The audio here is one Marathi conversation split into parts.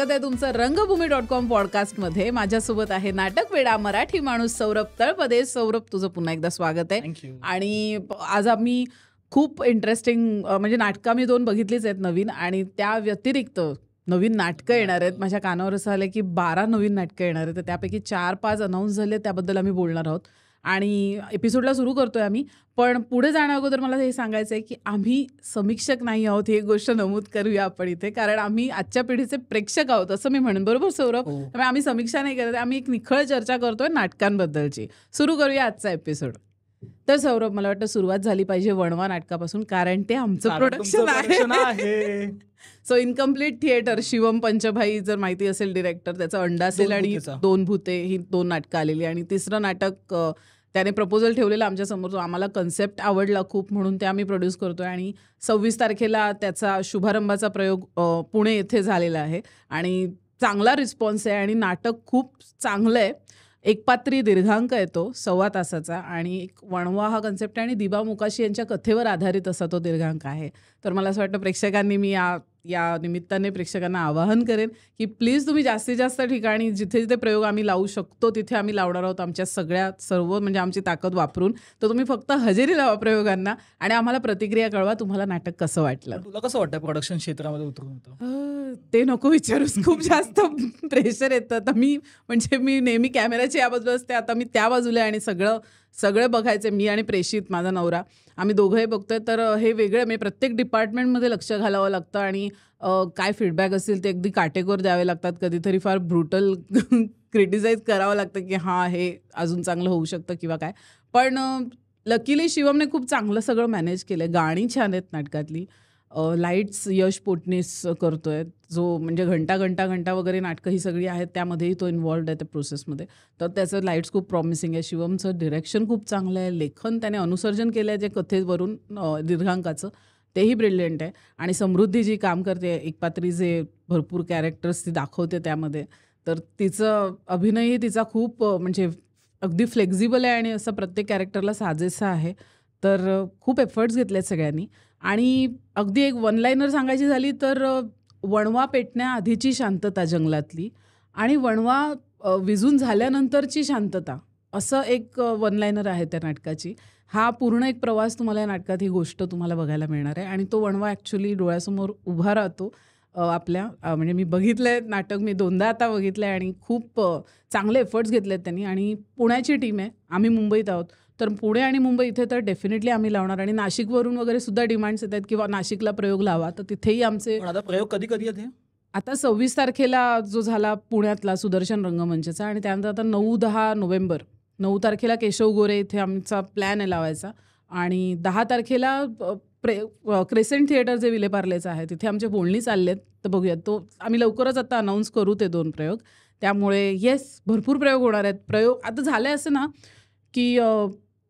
स्वागत आहे तुमचं रंगभूमी डॉट कॉम पॉडकास्टमध्ये माझ्यासोबत आहे नाटक वेडा मराठी माणूस सौरभ तळपदे सौरभ तुझं पुन्हा एकदा स्वागत आहे आणि आज आम्ही खूप इंटरेस्टिंग म्हणजे नाटकं मी दोन बघितलीच आहेत नवीन आणि त्या व्यतिरिक्त नवीन नाटकं येणार आहेत माझ्या कानावर असं आलं की बारा नवीन नाटकं येणार आहेत तर त्यापैकी चार पाच अनाऊन्स झाले त्याबद्दल आम्ही बोलणार आहोत आणि एपिसोडला सुरू करतोय आम्ही पण पुढे जाण्या अगोदर मला हे सांगायचं आहे की आम्ही समीक्षक नाही आहोत ही गोष्ट नमूद करूया आपण इथे कारण आम्ही आजच्या पिढीचे प्रेक्षक आहोत असं मी म्हणेन बरोबर सौरभ हो. त्यामुळे आम्ही समीक्षा नाही करत आम्ही एक निखळ चर्चा करतोय नाटकांबद्दलची सुरू करूया आजचा एपिसोड तर सौरभ मला वाटतं सुरुवात झाली पाहिजे वणवा नाटकापासून कारण ते आमचं प्रोडक्शन आहे so incomplete theatre Shivam Panchbhai जर माहिती असेल डिरेक्टर त्याचा अंडा असेल आणि दोन भूते ही दोन नाटकं आलेली आणि तिसरं नाटक त्याने प्रपोजल ठेवलेला आमच्यासमोर तो आम्हाला कन्सेप्ट आवडला खूप म्हणून ते आम्ही प्रोड्यूस करतो आहे आणि सव्वीस तारखेला त्याचा शुभारंभाचा प्रयोग पुणे येथे झालेला आहे आणि चांगला रिस्पॉन्स आहे आणि नाटक खूप चांगलं आहे एकपात्री दीर्घांक येतो सव्वा तासाचा आणि एक वणवा हा कन्सेप्ट आणि दिबा मुकाशी यांच्या कथेवर आधारित असा तो दीर्घांक आहे तर मला असं वाटतं प्रेक्षकांनी मी या या निमित्ताने प्रेक्षकांना आवाहन करेन की प्लीज तुम्ही जास्तीत जास्त ठिकाणी जिथे जिथे प्रयोग आम्ही लावू शकतो तिथे आम्ही लावणार आहोत आमच्या सगळ्या सर्व म्हणजे आमची ताकद वापरून तर तुम्ही फक्त हजेरी लावा प्रयोगांना आणि आम्हाला प्रतिक्रिया कळवा तुम्हाला नाटक कसं वाटलं तुला कसं वाटतं प्रोडक्शन क्षेत्रामध्ये उतरून ते नको विचारूस खूप जास्त प्रेशर येतं आता मी म्हणजे मी नेहमी कॅमेऱ्याच्या या बाजूला असते आता मी त्या बाजूला आणि सगळं सगळं बघायचं मी आणि प्रेषित माझा नवरा आम्ही दोघंही बघतोय तर हे वेगळं म्हणजे प्रत्येक डिपार्टमेंटमध्ये लक्ष घालावं लागतं आणि काय फीडबॅक असेल ते अगदी काटेकोर द्यावे लागतात कधीतरी फार ब्रुटल क्रिटिसाईज करावं लागतं की हां हे अजून चांगलं होऊ शकतं किंवा काय पण लकीली शिवमने खूप चांगलं सगळं मॅनेज केलं गाणी छान आहेत नाटकातली लाईट्स यश पोटणीस करतोय जो म्हणजे घंटा घंटा घंटा वगैरे नाटकं ही सगळी आहेत त्यामध्येही तो इन्वॉल्ड आहे त्या प्रोसेसमध्ये तर त्याचं लाईट्स खूप प्रॉमिसिंग आहे शिवमचं डिरेक्शन खूप चांगलं आहे लेखन त्याने अनुसर्जन केलं आहे जे कथेवरून दीर्घांकाचं तेही ब्रिलियंट आहे आणि समृद्धी जी काम करते एकपात्री जे भरपूर कॅरेक्टर्स ती दाखवते त्यामध्ये तर तिचं अभिनयही तिचा खूप म्हणजे अगदी फ्लेक्झिबल आहे आणि असं प्रत्येक कॅरेक्टरला साजेसा आहे तर खूप एफर्ट्स घेतले आहेत सगळ्यांनी आणि अगदी एक वनलायनर सांगायची झाली तर वणवा पेटण्याआधीची शांतता जंगलातली आणि वणवा विजून झाल्यानंतरची शांतता असं एक वनलायनर आहे त्या नाटकाची हा पूर्ण एक प्रवास तुम्हाला या नाटकात ही गोष्ट तुम्हाला बघायला मिळणार आहे आणि तो वणवा ॲक्च्युली डोळ्यासमोर उभा राहतो आपल्या म्हणजे मी बघितलं आहे नाटक मी दोनदा आता बघितलं आहे आणि खूप चांगले एफर्ट्स घेतले आहेत त्यांनी आणि पुण्याची टीम आहे आम्ही मुंबईत आहोत तर पुणे आणि मुंबई इथे तर डेफिनेटली आम्ही लावणार आणि नाशिकवरून वगैरे सुद्धा डिमांड्स येतात किंवा नाशिकला प्रयोग लावा तर तिथेही आमचे आता प्रयोग कधी कधी येते आता सव्वीस तारखेला जो झाला पुण्यातला सुदर्शन रंगमंचचा आणि त्यानंतर आता नऊ दहा नोव्हेंबर नऊ तारखेला केशव गोरे इथे आमचा प्लॅन आहे लावायचा आणि दहा तारखेला प्रे क्रेसेंट थिएटर जे विलेपार्लेचं आहे तिथे आमचे बोलणी चालले आहेत तर बघूयात तो आम्ही लवकरच आता अनाऊन्स करू ते दोन प्रयोग त्यामुळे येस भरपूर प्रयोग होणार आहेत प्रयोग आता झाले असं ना की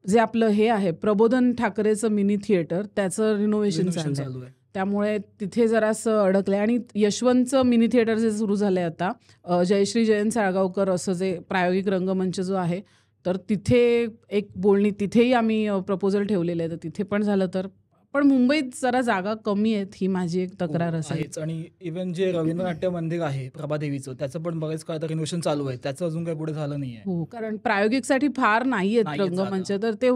जे आपलं हे आहे प्रबोधन ठाकरेचं मिनी थिएटर त्याचं रिनोव्हेशन चालू आहे त्यामुळे तिथे जरासं अडकलं आणि यशवंतचं मिनी थिएटर जे सुरू झालं आहे आता जयश्री जयंत साळगावकर असं जे प्रायोगिक रंगमंच जो आहे तर तिथे एक बोलणी तिथेही आम्ही प्रपोजल ठेवलेलं आहे तर तिथे पण झालं तर पण मुंबईत जरा जागा कमी आहेत ही माझी एक हो, तक्रार असेल आणि इव्हन जे रवींद्र नाट्य मंदिर आहे प्रभादेवीचं त्याचं पण बरेच काय रिनोव्हेशन चालू आहे त्याचं अजून काही पुढे झालं नाही हो कारण प्रायोगिकसाठी फार नाही आहेत रंगमंच तर ते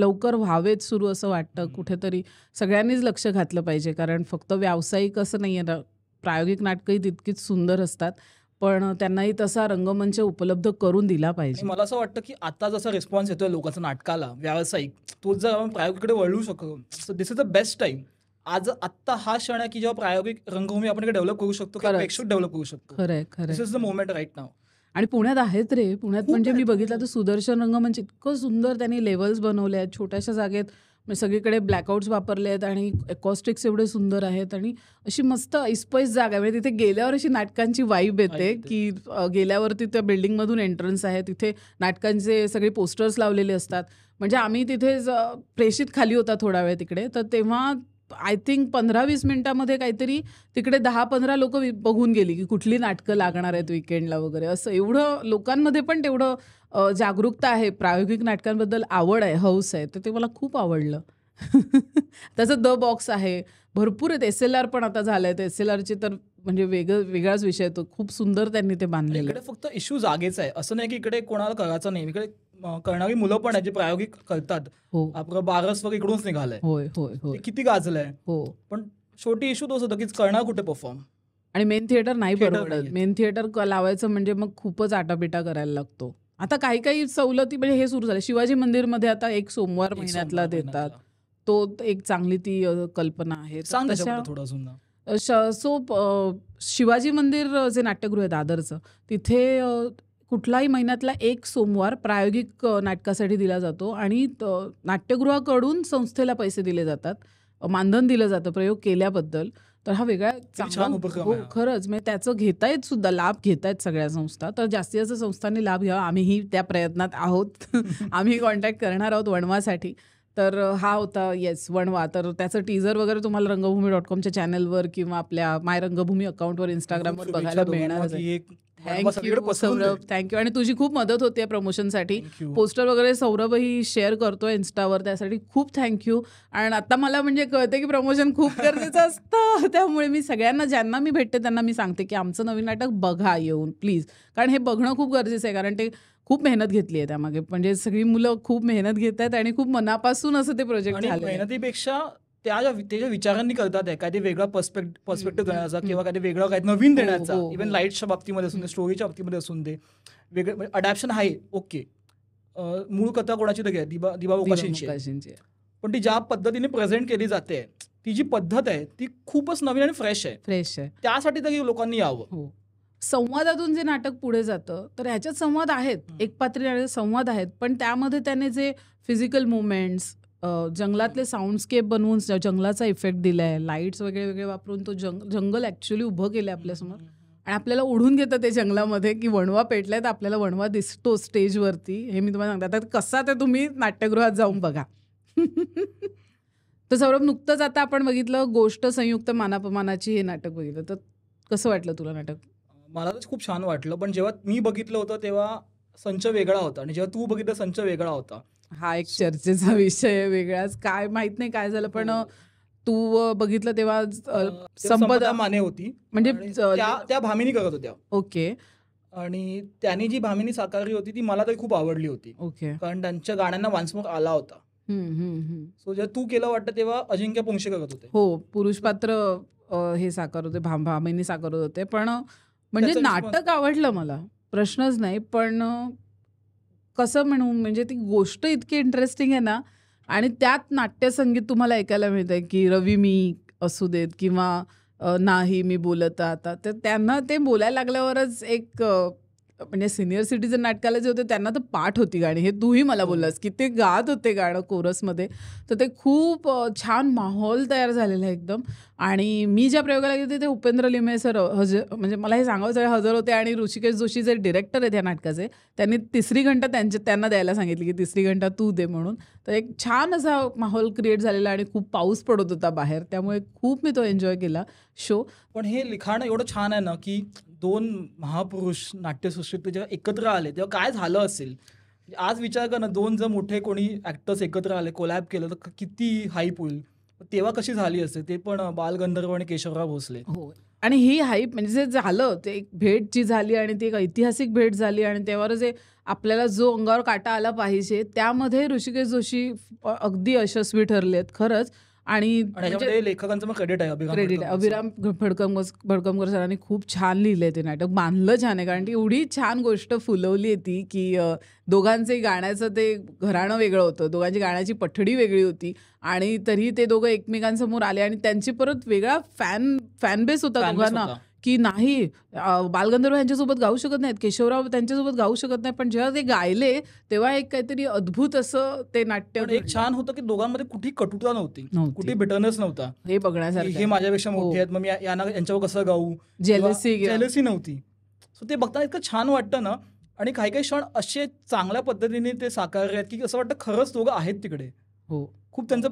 लवकर व्हावेत सुरू असं वाटतं कुठेतरी सगळ्यांनीच लक्ष घातलं पाहिजे कारण फक्त व्यावसायिक असं नाही आहे प्रायोगिक नाटकंही तितकीच सुंदर असतात पण त्यांनाही तसा रंगमंच उपलब्ध करून दिला पाहिजे मला असं वाटतं की आता जसा रिस्पॉन्स येतोय लोकांचा नाटकाला व्यावसायिक तो जर आपण प्रायोगिकडे वळू शकतो so this is the best time आज आत्ता हा क्षण आहे की जेव्हा प्रायोगिक रंगभूमी आपण डेव्हलप करू शकतो डेव्हलप करू शकतो खरंय खरं this is the moment right नाव आणि पुण्यात आहेत रे पुण्यात म्हणजे मी बघितलं तर सुदर्शन रंगमंच इतकं सुंदर त्यांनी लेवल्स बनवल्या आहेत छोट्याशा जागेत म्हणजे सगळीकडे ब्लॅकआउट्स वापरले आहेत आणि एकॉस्टिक्स एवढे सुंदर आहेत आणि अशी मस्त ऐसपैस जागा म्हणजे तिथे गेल्यावर अशी नाटकांची वाईब येते की गेल्यावरती त्या बिल्डिंगमधून एंट्रन्स आहे तिथे नाटकांचे सगळे पोस्टर्स लावलेले असतात म्हणजे आम्ही तिथे प्रेषित खाली होता थोडा वेळ तिकडे तर तेव्हा आय थिंक पंधरा वीस मिनिटामध्ये काहीतरी तिकडे दहा पंधरा लोक बघून गेली की कुठली नाटकं लागणार आहेत विकेंडला वगैरे असं एवढं लोकांमध्ये पण तेवढं जागरूकता आहे प्रायोगिक नाटकांबद्दल आवड आहे हौस आहे तर ते मला खूप आवडलं त्याचं द बॉक्स आहे भरपूर आहेत एस एल आर पण आता झालं आहे तर एस एल आरची तर म्हणजे वेगळं वेगळाच विषय तो खूप सुंदर त्यांनी ते बांधले इकडे फक्त इश्यू जागेचा आहे असं नाही की इकडे कोणाला करायचं नाही इकडे करणारी मुलं पण आहे जे प्रायोगिक करतात हो आपलं बारस वगैरे इकडूनच निघालंय होय होय होय किती गाजलंय हो पण छोटी इश्यू तो होतं की करणार कुठे परफॉर्म आणि मेन थिएटर नाही परवडत मेन थिएटर लावायचं म्हणजे मग खूपच आटापिटा करायला लागतो आता काही काही सवलती म्हणजे हे सुरू झाले शिवाजी मंदिर मध्ये आता एक सोमवार महिन्यातला देतात तो एक चांगली ती कल्पना आहे श सो शिवाजी मंदिर जे नाट्यगृह आहे दादरचं तिथे कुठलाही महिन्यातला एक सोमवार प्रायोगिक नाटकासाठी दिला जातो आणि नाट्यगृहाकडून संस्थेला पैसे दिले जातात मानधन दिलं जातं प्रयोग केल्याबद्दल तर हा वेगळा हो खरंच म्हणजे त्याचं घेतायत सुद्धा लाभ घेतायत सगळ्या संस्था तर जास्तीत जास्त संस्थांनी लाभ घ्यावा आम्हीही त्या प्रयत्नात आहोत आम्ही कॉन्टॅक्ट करणार आहोत वणवासाठी तर हा होता येस वणवा तर त्याचं टीझर वगैरे तुम्हाला रंगभूमी डॉट कॉमच्या चॅनलवर किंवा आपल्या माय रंगभूमी अकाउंटवर इंस्टाग्रामवर बघायला मिळणार थँक्यू सौरभ थँक्यू आणि तुझी खूप मदत होते प्रमोशनसाठी पोस्टर वगैरे सौरभही शेअर करतोय इन्स्टावर त्यासाठी खूप थँक्यू आणि आता मला म्हणजे कळते की प्रमोशन खूप गरजेचं असतं त्यामुळे मी सगळ्यांना ज्यांना मी भेटते त्यांना मी सांगते की आमचं नवीन नाटक बघा येऊन प्लीज कारण हे बघणं खूप गरजेचं आहे कारण ते खूप मेहनत घेतली आहे त्यामागे म्हणजे सगळी मुलं खूप मेहनत घेत आहेत आणि खूप मनापासून असं ते प्रोजेक्ट मेहनतीपेक्षा त्या त्याच्या विचारांनी करतात आहे काय वेगळा पर्स्पेक्ट पर्स्पेक्टिव्ह देण्याचा किंवा काही वेगळं नवीन हो, देण्याचा इव्हन हो, लाईटच्या हो. बाबतीमध्ये असून दे स्टोरीच्या बाबतीमध्ये असून दे वेगळं अडॅप्शन म्हणजे आहे ओके मूळ कथा कोणाची तर दिबा दिबा पण ती ज्या पद्धतीने प्रेझेंट केली जाते ती जी पद्धत आहे ती खूपच नवीन आणि फ्रेश आहे फ्रेश आहे त्यासाठी तरी लोकांनी यावं संवादातून जे नाटक पुढे जातं तर ह्याच्यात संवाद आहेत एकपात्री संवाद आहेत पण त्यामध्ये त्याने जे फिजिकल मुवमेंट्स जंगलातले साऊंडस्केप बनवून जंगलाचा इफेक्ट दिलाय लाईट्स वगैरे वगैरे वापरून तो जंग जंगल ॲक्च्युली उभं केलं आपल्यासमोर आणि आपल्याला ओढून घेतं ते जंगलामध्ये की वणवा पेटलाय तर आपल्याला वणवा दिसतो स्टेजवरती हे मी तुम्हाला सांगते आता कसा ते तुम्ही नाट्यगृहात जाऊन बघा तर सौरभ नुकतंच आता आपण बघितलं गोष्ट संयुक्त मानापमानाची हे नाटक बघितलं तर कसं वाटलं तुला नाटक मला तर खूप छान वाटलं पण जेव्हा मी बघितलं होतं तेव्हा संच वेगळा होता आणि जेव्हा तू बघितलं संच वेगळा होता हा एक चर्चेचा विषय वेगळाच काय माहित नाही काय झालं पण हो. तू बघितलं तेव्हा संपदा माने होती म्हणजे त्या भामिनी करत होत्या ओके आणि त्यांनी जी भामिनी साकारली होती ती मला तरी खूप आवडली होती ओके कारण त्यांच्या गाण्यांना वांसमुख आला होता सो जेव्हा तू केलं वाटतं तेव्हा अजिंक्य पुंशी करत होते हो पुरुष पात्र हे साकार होते भामिनी साकारत होते पण म्हणजे नाटक आवडलं मला प्रश्नच नाही पण कसं म्हणू म्हणजे ती गोष्ट इतकी इंटरेस्टिंग आहे ना आणि त्यात नाट्यसंगीत तुम्हाला ऐकायला मिळतंय की रवी मी असू देत किंवा नाही मी बोलत आता तर त्यांना ते बोलायला लागल्यावरच एक म्हणजे सिनियर सिटीजन नाटकाला जे होते त्यांना तर पाठ होती गाणी हे तूही मला हो. बोललास की ते गात होते गाणं कोरसमध्ये तर ते खूप छान माहोल तयार झालेला आहे एकदम आणि मी ज्या प्रयोगाला गेले ते उपेंद्र लिमे सर हज म्हणजे मला हे सांगावं हजर होते आणि ऋषिकेश जोशी जे डिरेक्टर आहेत या नाटकाचे त्यांनी तिसरी घंटा त्यांच्या त्यांना द्यायला सांगितली की तिसरी घंटा तू दे म्हणून तर एक छान असा माहोल क्रिएट झालेला आणि खूप पाऊस पडत होता बाहेर त्यामुळे खूप मी तो एन्जॉय केला शो पण हे लिखाण एवढं छान आहे ना की दोन महापुरुष नाट्यसृष्टीत जेव्हा एकत्र आले तेव्हा काय झालं असेल म्हणजे आज विचार कर ना दोन जर मोठे कोणी ऍक्टर्स एकत्र आले कोलॅब केलं तर किती हाईप होईल तेव्हा कशी झाली असते ते पण बालगंधर्व आणि केशवराव भोसले हो आणि ही हाईप म्हणजे जे झालं ते एक भेट जी झाली आणि ती एक ऐतिहासिक भेट झाली आणि तेव्हा जे आपल्याला जो अंगावर काटा आला पाहिजे त्यामध्ये ऋषिकेश जोशी अगदी यशस्वी ठरलेत खरंच आणि म्हणजे लेखकांचं आहे अभिराम भडकम भडकमकर सरांनी खूप छान लिहिलंय ते नाटक बांधलं छान आहे कारण की एवढी छान गोष्ट फुलवली होती की दोघांचे गाण्याचं ते घराणं वेगळं होतं दोघांची गाण्याची पठडी वेगळी होती आणि तरी ते दोघं एकमेकांसमोर आले आणि त्यांची परत वेगळा फॅन फॅन बेस होता दोघांना की नाही बालगंधर्व यांच्यासोबत गाऊ शकत नाहीत केशवराव त्यांच्यासोबत गाऊ शकत नाही पण जेव्हा ते गायले तेव्हा एक काहीतरी अद्भुत असं ते नाट्य एक छान होतं की दोघांमध्ये कुठे कटुता नव्हती कुठे बिटनच नव्हता हे बघण्यासारखं हे माझ्यापेक्षा हो. मोठे आहेत मग मी यांना यांच्यावर कसं गाऊ जेलसी जेलसी नव्हती सो ते बघता इतकं छान वाटतं ना आणि काही काही क्षण असे चांगल्या पद्धतीने ते साकारले आहेत की असं वाटतं खरंच दोघं आहेत तिकडे हो खूप त्यांचा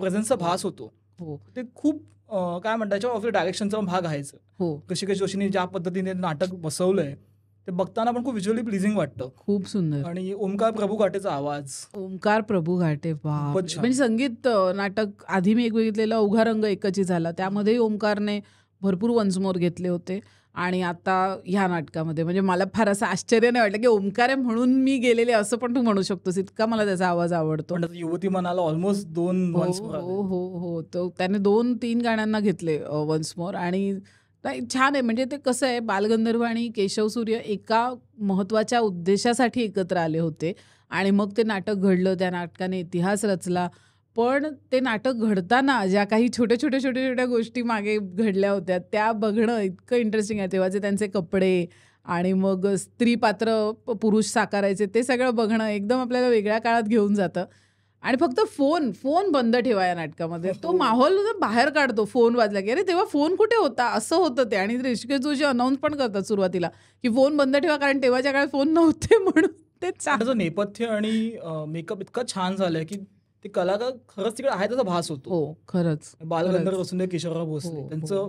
प्रेझन्सचा भास होतो हो ते खूप काय म्हणतात ऑफिस डायरेक्शनचा भाग आहे हो ऋषिकेश जोशींनी ज्या पद्धतीने नाटक बसवलंय ते बघताना पण खूप विज्युअली प्लिझिंग वाटतं खूप सुंदर आणि ओमकार प्रभू घाटेचा आवाज ओमकार प्रभू घाटे म्हणजे संगीत नाटक आधी मी एक बघितलेलं उघा रंग एकची झाला त्यामध्ये ओमकारने भरपूर वंजमोर घेतले होते आणि आता ह्या नाटकामध्ये म्हणजे मला फार असं आश्चर्य नाही वाटलं की ओंकार म्हणून मी गेलेले असं पण तू म्हणू शकतोस इतका मला त्याचा आवाज आवडतो युवती मनाला ऑलमोस्ट दोन हो हो, हो हो तो त्याने दोन तीन गाण्यांना घेतले वन्स मोर आणि छान आहे म्हणजे ते कसं आहे बालगंधर्व आणि केशव सूर्य एका महत्त्वाच्या उद्देशासाठी एकत्र आले होते आणि मग ते नाटक घडलं त्या नाटकाने इतिहास रचला पण ते नाटक घडताना ज्या काही छोट्या छोट्या छोट्या छोट्या गोष्टी मागे घडल्या होत्या त्या बघणं इतकं इंटरेस्टिंग आहे तेव्हाचे त्यांचे कपडे आणि मग स्त्री पात्र पुरुष साकारायचे ते सगळं बघणं एकदम आपल्याला वेगळ्या काळात घेऊन जातं आणि फक्त फोन फोन बंद ठेवा या नाटकामध्ये तो हो. माहोल बाहेर काढतो फोन वाजला की अरे तेव्हा फोन कुठे होता असं होतं ते आणि ऋषिकेश जोशी अनाऊन्स पण करतात सुरुवातीला की फोन बंद ठेवा कारण तेव्हाच्या काळात फोन नव्हते म्हणून ते नेपथ्य आणि मेकअप इतकं छान झालंय की ते कलाकार खरंच तिकडे आहे त्याचा भास होतो हो, खरंच बालगंधर्व असून केशवराव भोसले हो, त्यांचं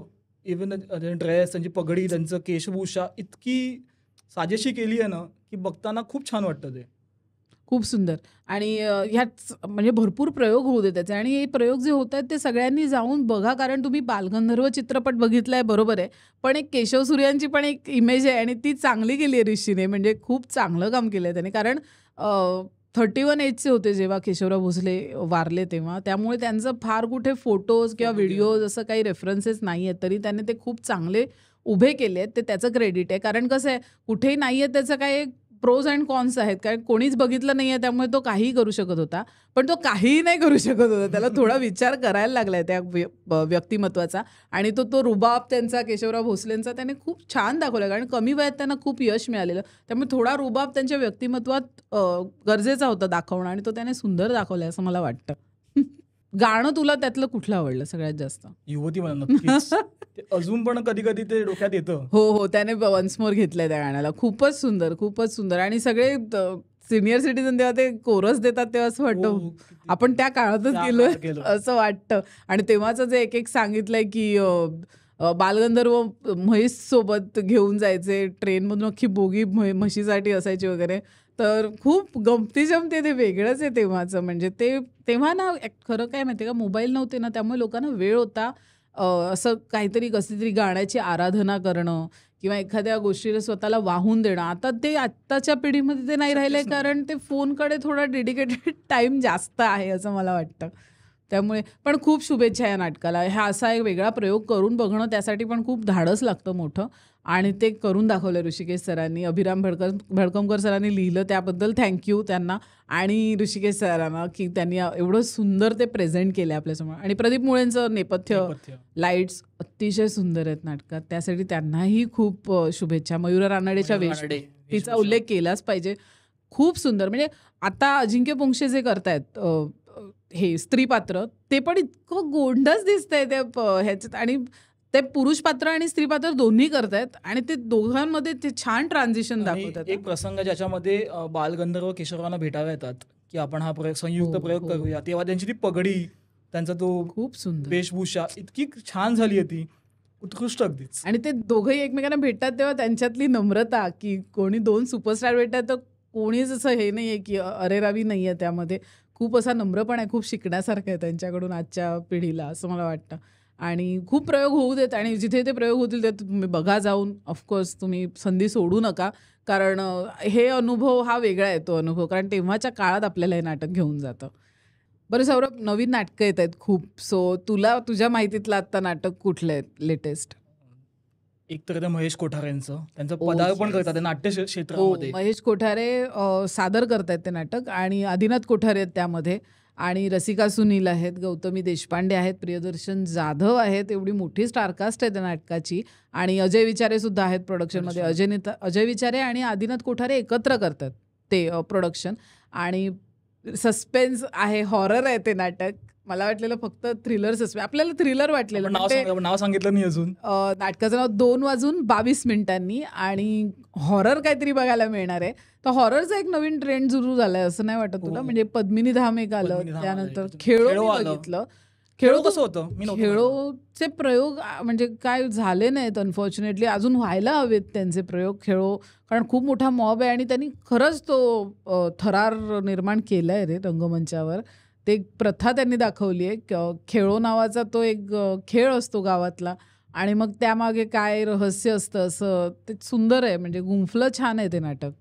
इव्हन हो. ड्रेस त्यांची पगडी त्यांचं केशभूषा इतकी साजेशी केली आहे ना की बघताना खूप छान वाटतं ते खूप सुंदर आणि ह्याच म्हणजे भरपूर प्रयोग होऊ दे त्याचे आणि हे प्रयोग जे होत आहेत ते सगळ्यांनी जाऊन बघा कारण तुम्ही बालगंधर्व चित्रपट बघितला आहे बरोबर आहे पण एक केशव सूर्यांची पण एक इमेज आहे आणि ती चांगली केली आहे ऋषीने म्हणजे खूप चांगलं काम केलं आहे त्याने कारण थर्टी वन एजचे होते जेव्हा केशवराव भोसले वारले तेव्हा त्यामुळे त्यांचं फार कुठे फोटोज किंवा व्हिडिओज असं काही रेफरन्सेस नाही आहेत तरी त्याने ते खूप चांगले उभे केले आहेत ते त्याचं क्रेडिट आहे कारण कसं आहे कुठेही नाही आहे त्याचं काय प्रोज अँड कॉन्स आहेत कारण कोणीच बघितलं नाही आहे त्यामुळे तो काहीही करू शकत होता पण तो काहीही नाही करू शकत होता त्याला थोडा विचार करायला लागलाय त्या व्यक्तिमत्वाचा आणि तो तो रुबाब त्यांचा केशवराव भोसलेंचा त्याने खूप छान दाखवला कारण कमी वयात त्यांना खूप यश मिळालेलं त्यामुळे थोडा रुबाब त्यांच्या व्यक्तिमत्वात गरजेचा होता दाखवणं आणि तो त्याने सुंदर दाखवला असं मला वाटतं गाणं तुला त्यातलं कुठलं आवडलं सगळ्यात जास्त युवती अजून पण कधी कधी ते डोक्यात येतं हो हो त्याने वन्स मोर घेतलंय त्या गाण्याला खूपच सुंदर खूपच सुंदर आणि सगळे सिनियर सिटीजन जेव्हा ते कोरस देतात तेव्हा असं हो, वाटतं हो. आपण त्या काळातच गेलो असं वाटतं आणि तेव्हाच जे एक एक सांगितलंय की बालगंधर्व म्हैस सोबत घेऊन जायचे मधून अख्खी बोगी म्हशीसाठी असायची वगैरे तर खूप गमती जमते ते वेगळंच आहे तेव्हाचं म्हणजे ते तेव्हा ना खरं काय माहिती का मोबाईल नव्हते ना त्यामुळे लोकांना वेळ होता असं काहीतरी कसली तरी गाण्याची आराधना करणं किंवा एखाद्या गोष्टीला स्वतःला वाहून देणं आता ते आत्ताच्या पिढीमध्ये ते नाही राहिले कारण ते फोनकडे थोडा डेडिकेटेड टाईम जास्त आहे असं मला वाटतं त्यामुळे पण खूप शुभेच्छा या नाटकाला हा असा एक वेगळा प्रयोग करून बघणं त्यासाठी पण खूप धाडस लागतं मोठं आणि ते करून दाखवलं ऋषिकेश सरांनी अभिराम भडकर भडकमकर सरांनी लिहिलं त्याबद्दल थँक्यू त्यांना आणि ऋषिकेश सरांना की त्यांनी एवढं सुंदर ते प्रेझेंट केलं आपल्यासमोर आणि प्रदीप मुळेंचं नेपथ्य लाईट्स अतिशय सुंदर आहेत नाटकात त्यासाठी त्यांनाही खूप शुभेच्छा मयूर रानडेच्या वेश तिचा उल्लेख केलाच पाहिजे खूप सुंदर म्हणजे आता अजिंक्य पोंक्षे जे करतायत हे स्त्री पात्र ते पण इतकं गोंडच दिसतंय त्या ह्याच्यात आणि ते पुरुष पात्र आणि स्त्री पात्र दोन्ही करतायत आणि ते दोघांमध्ये ते छान ट्रान्झिशन दाखवतात एक प्रसंग ज्याच्यामध्ये बालगंधर्व किशोरांना भेटाव्या येतात की आपण हा प्रयोग संयुक्त हो, प्रयोग हो. करूया तेव्हा त्यांची ती पगडी त्यांचा तो खूप सुंदर वेशभूषा इतकी छान झाली होती उत्कृष्ट अगदीच आणि ते दोघंही एकमेकांना भेटतात तेव्हा त्यांच्यातली नम्रता की कोणी दोन सुपरस्टार भेटतात तर कोणीच असं हे नाहीये की अरे रावी नाहीये त्यामध्ये खूप असा नम्रपण आहे खूप शिकण्यासारखं आहे त्यांच्याकडून आजच्या पिढीला असं मला वाटतं आणि खूप प्रयोग होऊ देत आणि जिथे ते प्रयोग होतील ते तुम्ही बघा जाऊन ऑफकोर्स तुम्ही संधी सोडू नका कारण हे अनुभव हा वेगळा येतो अनुभव कारण तेव्हाच्या काळात आपल्याला हे नाटक घेऊन जातं बरं सौरभ नवीन नाटकं येत आहेत खूप सो तुला तुझ्या माहितीतलं आत्ता नाटक कुठलं आहे लेटेस्ट एक तर महेश कोठारे यांचं त्यांचं पदार्पण करतात नाट्य हो, क्षेत्रामध्ये महेश कोठारे सादर करतायत ते नाटक आणि आदिनाथ कोठारे आहेत त्यामध्ये आणि रसिका सुनील आहेत गौतमी देशपांडे आहेत प्रियदर्शन जाधव आहेत एवढी मोठी स्टारकास्ट आहे त्या नाटकाची आणि अजय विचारे सुद्धा आहेत प्रोडक्शनमध्ये अजय नेता अजय विचारे आणि आदिनाथ कोठारे एकत्र करतात ते प्रोडक्शन आणि सस्पेन्स आहे हॉरर आहे ते नाटक मला वाटलेलं फक्त थ्रिलर सस्पेन्स आपल्याला थ्रिलर वाटलेलं नाव सांगितलं नाही अजून नाटकाचं नाव दोन वाजून बावीस मिनिटांनी आणि हॉरर काहीतरी बघायला मिळणार आहे तर हॉररचा एक नवीन ट्रेंड सुरू झालाय असं नाही वाटत हो. तुला म्हणजे पद्मिनी धाम एक आलं त्यानंतर खेळो बघितलं खेळो कसं होतं मी खेळोचे प्रयोग म्हणजे काय झाले नाहीत अनफॉर्च्युनेटली अजून व्हायला हवेत त्यांचे प्रयोग खेळो कारण खूप मोठा मॉब आहे आणि त्यांनी खरंच तो थरार निर्माण केला आहे रे रंगमंचावर ते एक प्रथा त्यांनी दाखवली आहे खेळो नावाचा तो एक खेळ असतो गावातला आणि मग त्यामागे काय रहस्य असतं असं ते सुंदर आहे म्हणजे गुंफलं छान आहे ते नाटक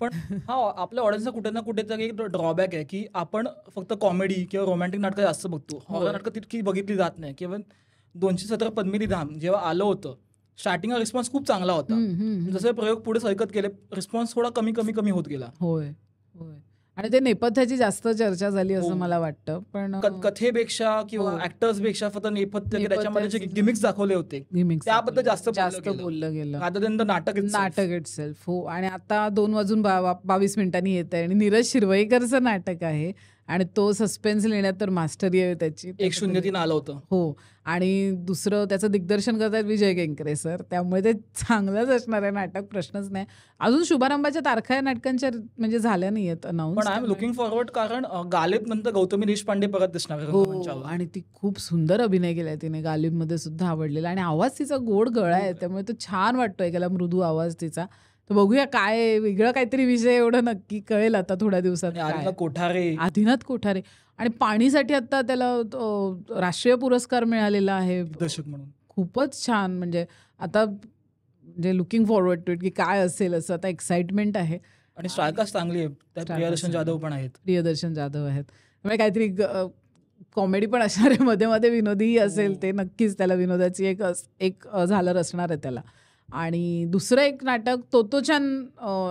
पण हा आपल्या ऑडियन्सचा कुठे ना कुठे एक ड्रॉबॅक आहे की आपण फक्त कॉमेडी किंवा रोमॅन्टिक नाटकं जास्त बघतो हॉरर नाटकं तितकी बघितली जात नाही किंवा दोनशे सतरा पद्मिनी धाम जेव्हा आलं होतं स्टार्टिंगला रिस्पॉन्स खूप चांगला होता जसे प्रयोग पुढे सरकत केले रिस्पॉन्स थोडा कमी कमी कमी होत गेला होय होय आणि ते नेपथ्याची जास्त चर्चा झाली असं हो. मला वाटतं पण कथेपेक्षा किंवा हो. पेक्षा फक्त नेपथ्य त्याच्यामध्ये जे गिमिक्स दाखवले होते त्याबद्दल जास्त जास्त बोललं गेलं नाटक नाटक इट सेल्फ हो आणि आता दोन वाजून बावीस मिनिटांनी येत आहे आणि नीरज शिरवईकरचं नाटक आहे आणि तो सस्पेन्स लिहिण्यात तर मास्टरी आहे त्याची एक शून्य तीन आलं होतं हो आणि दुसरं त्याचं दिग्दर्शन करतात विजय केंकरे सर त्यामुळे ते चांगलंच असणार आहे नाटक प्रश्नच नाही अजून शुभारंभाच्या तारखा या नाटकांच्या म्हणजे झाल्या नाही आहेत अनाऊन्स पण आय एम लुकिंग फॉरवर्ड कारण गालिब नंतर गौतमी देशपांडे परत दिसणार हो आणि ती खूप सुंदर अभिनय केलाय तिने गालिबमध्ये सुद्धा आवडलेला आणि आवाज तिचा गोड गळा आहे त्यामुळे तो छान वाटतोय गेला मृदू आवाज तिचा तर बघूया काय वेगळं काहीतरी विषय एवढं नक्की कळेल आता थोड्या दिवसात कोठारे आदिनाथ कोठारे आणि पाणीसाठी आता त्याला राष्ट्रीय पुरस्कार मिळालेला आहे दर्शक म्हणून खूपच छान म्हणजे आता म्हणजे लुकिंग फॉरवर्ड टू इट की काय असेल असं आता एक्साइटमेंट आहे आणि चांगली आहे प्रियदर्शन जाधव पण आहेत प्रियदर्शन जाधव आहेत म्हणजे काहीतरी कॉमेडी पण असणार आहे मध्ये मध्ये विनोदीही असेल हो. ते नक्कीच त्याला विनोदाची एक एक झालर असणार आहे त्याला आणि दुसरं एक नाटक तोतोचान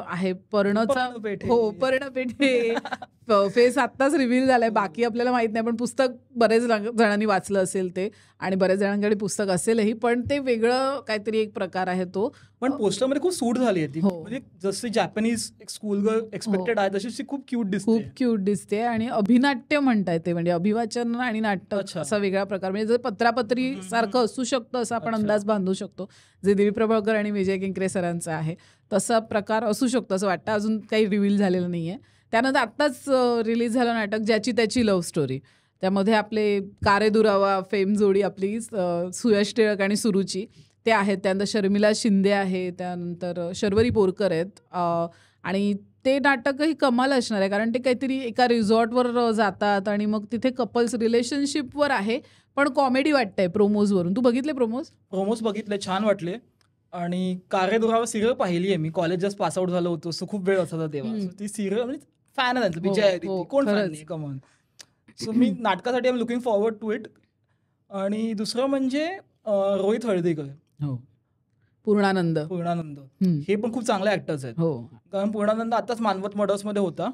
आहे पर्णचा हो पर्णपेठे फेस आत्ताच रिव्हील झालाय बाकी आपल्याला माहित नाही पण पुस्तक बरेच जणांनी वाचलं असेल ते आणि बरेच जणांकडे पुस्तक असेलही पण ते वेगळं काहीतरी एक प्रकार आहे तो पण पोस्टरमध्ये खूप सूट झाली आहे हो. म्हणजे जसे जॅपनीज स्कूल गर्ल एक्सपेक्टेड आहे तशी खूप क्यूट दिसते खूप क्यूट दिसते आणि अभिनाट्य म्हणताय ते म्हणजे अभिवाचन आणि नाट्य असा वेगळा प्रकार म्हणजे जर पत्रापत्री सारखं असू शकतं असं आपण अंदाज बांधू शकतो जे देवी प्रभाकर आणि विजय केंकरे सरांचा आहे तसा प्रकार असू शकतो असं वाटतं अजून काही रिव्हील झालेलं नाहीये त्यानंतर आत्ताच रिलीज झालं नाटक ज्याची त्याची लव्ह स्टोरी त्यामध्ये आपले कारे दुरावा फेम जोडी आपली सुयश टिळक आणि सुरुची ते आहेत त्यानंतर शर्मिला शिंदे आहे त्यानंतर शर्वरी बोरकर आहेत आणि ते नाटकही कमाल असणार आहे कारण ते काहीतरी एका रिझॉर्टवर जातात आणि मग तिथे कपल्स रिलेशनशिपवर आहे पण कॉमेडी वाटतंय प्रोमोजवरून तू बघितले प्रोमोज प्रोमोज बघितले छान वाटले आणि कारे सिरियल पाहिली आहे मी कॉलेज जस्ट पासआउट झालो होतो सो खूप वेळ असा तेव्हा ती सिरियल फॅन आहे त्यांचं विजय हो, आहे हो, कोण फॅन नाही सो मी नाटकासाठी am looking forward to it आणि दुसरं म्हणजे रोहित हळदीकर हो पूर्णानंद पूर्णानंद हे पण खूप चांगले ऍक्टर्स आहेत हो. कारण पूर्णानंद आताच मानवत मर्डर्स मध्ये होता